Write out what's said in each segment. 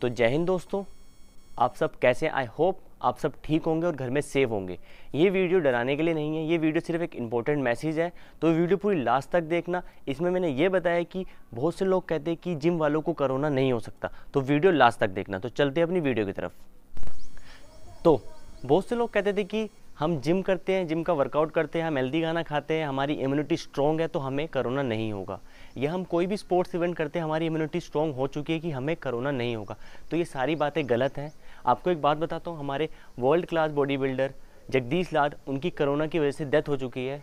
तो जय हिंद दोस्तों आप सब कैसे आई होप आप सब ठीक होंगे और घर में सेफ होंगे ये वीडियो डराने के लिए नहीं है ये वीडियो सिर्फ एक इंपॉर्टेंट मैसेज है तो वीडियो पूरी लास्ट तक देखना इसमें मैंने ये बताया कि बहुत से लोग कहते हैं कि जिम वालों को करोना नहीं हो सकता तो वीडियो लास्ट तक देखना तो चलते हैं अपनी वीडियो की तरफ तो बहुत से लोग कहते थे कि हम जिम करते हैं जिम का वर्कआउट करते हैं हम हेल्दी खाना खाते हैं हमारी इम्यूनिटी स्ट्रॉन्ग है तो हमें करोना नहीं होगा या हम कोई भी स्पोर्ट्स इवेंट करते हैं हमारी इम्यूनिटी स्ट्रॉन्ग हो चुकी है कि हमें करोना नहीं होगा तो ये सारी बातें गलत हैं आपको एक बात बताता हूँ हमारे world class body builder Jagdish Lal उनकी करोना की वजह से डेथ हो चुकी है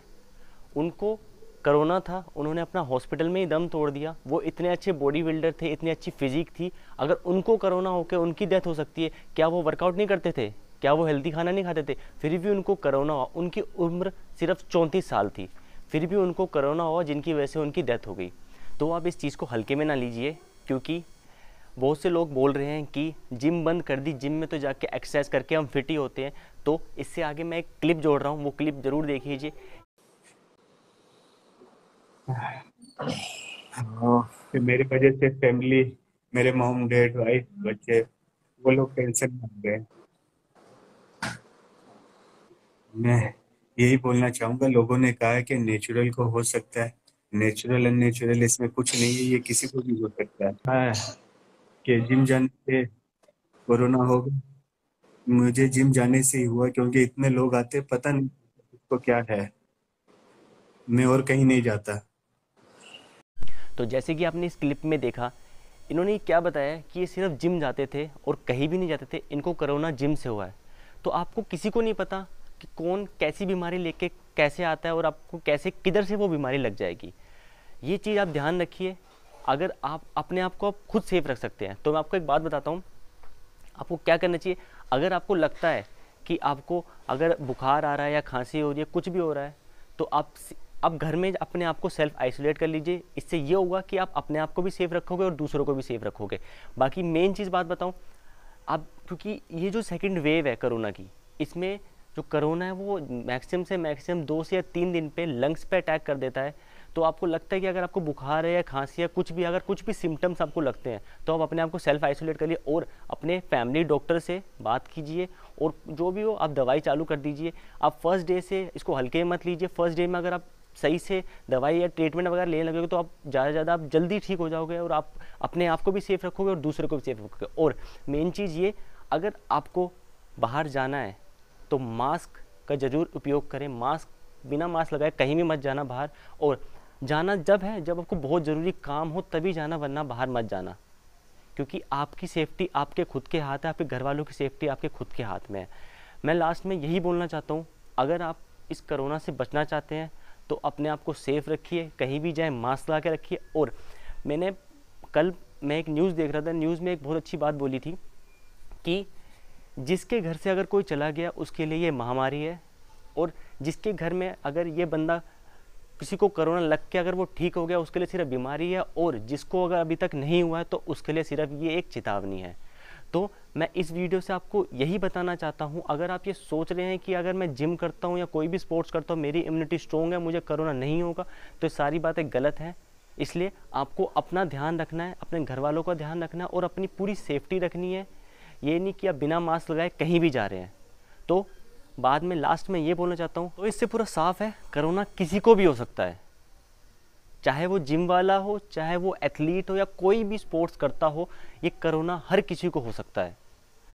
उनको करोना था उन्होंने अपना हॉस्पिटल में ही दम तोड़ दिया वो इतने अच्छे बॉडी बिल्डर थे इतनी अच्छी फिजिक थी अगर उनको करोना होकर उनकी डेथ हो सकती है क्या वो वर्कआउट नहीं करते थे क्या वो हेल्दी खाना नहीं खाते थे फिर भी उनको करोना हुआ उनकी उम्र सिर्फ चौंतीस साल थी फिर भी उनको करोना हुआ जिनकी वजह से उनकी डेथ हो गई तो आप इस चीज़ को हल्के में ना लीजिए क्योंकि बहुत से लोग बोल रहे हैं कि जिम बंद कर दी जिम में तो जाके एक्सरसाइज करके हम फिट ही होते हैं तो इससे आगे मैं एक क्लिप जोड़ रहा हूँ वो क्लिप ज़रूर देख लीजिए हाँ, मेरी वजह से फैमिली मेरे मोम डेड वाइफ बच्चे वो लोग टेंशन में गए मैं यही बोलना चाहूंगा लोगों ने कहा है कि नेचुरल को हो सकता है नेचुरल अननेचुरल इसमें कुछ नहीं है ये किसी को भी हो सकता है कि जिम जाने से कोरोना गया मुझे जिम जाने से ही हुआ क्योंकि इतने लोग आते पता नहीं इसको क्या है मैं और कहीं नहीं जाता तो जैसे कि आपने इस क्लिप में देखा इन्होंने क्या बताया कि ये सिर्फ जिम जाते थे और कहीं भी नहीं जाते थे इनको कोरोना जिम से हुआ है तो आपको किसी को नहीं पता कि कौन कैसी बीमारी लेके कैसे आता है और आपको कैसे किधर से वो बीमारी लग जाएगी ये चीज़ आप ध्यान रखिए अगर आप अपने आप को आप खुद सेफ रख सकते हैं तो मैं आपको एक बात बताता हूँ आपको क्या करना चाहिए अगर आपको लगता है कि आपको अगर बुखार आ रहा है या खांसी हो रही है कुछ भी हो रहा है तो आप आप घर में अपने आप को सेल्फ आइसोलेट कर लीजिए इससे ये होगा कि आप अपने आप को भी सेफ रखोगे और दूसरों को भी सेफ रखोगे बाकी मेन चीज़ बात बताऊँ आप क्योंकि ये जो सेकेंड वेव है कोरोना की इसमें जो करोना है वो मैक्सिमम से मैक्सिमम दो से या तीन दिन पे लंग्स पे अटैक कर देता है तो आपको लगता है कि अगर आपको बुखार है या खांसी है कुछ भी अगर कुछ भी सिम्टम्स आपको लगते हैं तो आप अपने आप को सेल्फ आइसोलेट करिए और अपने फैमिली डॉक्टर से बात कीजिए और जो भी हो आप दवाई चालू कर दीजिए आप फर्स्ट डे से इसको हल्के मत लीजिए फर्स्ट डे में अगर आप सही से दवाई या ट्रीटमेंट वगैरह लेने लगोगे तो आप ज़्यादा से ज़्यादा आप जल्दी ठीक हो जाओगे और आप अपने आप को भी सेफ रखोगे और दूसरे को भी सेफ रखोगे और मेन चीज़ ये अगर आपको बाहर जाना है तो मास्क का ज़रूर उपयोग करें मास्क बिना मास्क लगाए कहीं भी मत जाना बाहर और जाना जब है जब आपको बहुत ज़रूरी काम हो तभी जाना वरना बाहर मत जाना क्योंकि आपकी सेफ्टी आपके खुद के हाथ है आपके घर वालों की सेफ्टी आपके खुद के हाथ में है मैं लास्ट में यही बोलना चाहता हूँ अगर आप इस करोना से बचना चाहते हैं तो अपने आप को सेफ़ रखिए कहीं भी जाए मास्क लगा के रखिए और मैंने कल मैं एक न्यूज़ देख रहा था न्यूज़ में एक बहुत अच्छी बात बोली थी कि जिसके घर से अगर कोई चला गया उसके लिए ये महामारी है और जिसके घर में अगर ये बंदा किसी को कोरोना लग के अगर वो ठीक हो गया उसके लिए सिर्फ बीमारी है और जिसको अगर अभी तक नहीं हुआ है तो उसके लिए सिर्फ ये एक चेतावनी है तो मैं इस वीडियो से आपको यही बताना चाहता हूँ अगर आप ये सोच रहे हैं कि अगर मैं जिम करता हूँ या कोई भी स्पोर्ट्स करता हूँ मेरी इम्यूनिटी स्ट्रॉन्ग है मुझे करोना नहीं होगा तो सारी बातें गलत हैं इसलिए आपको अपना ध्यान रखना है अपने घर वालों का ध्यान रखना है और अपनी पूरी सेफ्टी रखनी है ये नहीं कि आप बिना मास्क लगाए कहीं भी जा रहे हैं तो बाद में लास्ट में ये बोलना चाहता हूँ तो इससे पूरा साफ है करोना किसी को भी हो सकता है चाहे वो जिम वाला हो चाहे वो एथलीट हो या कोई भी स्पोर्ट्स करता हो ये करोना हर किसी को हो सकता है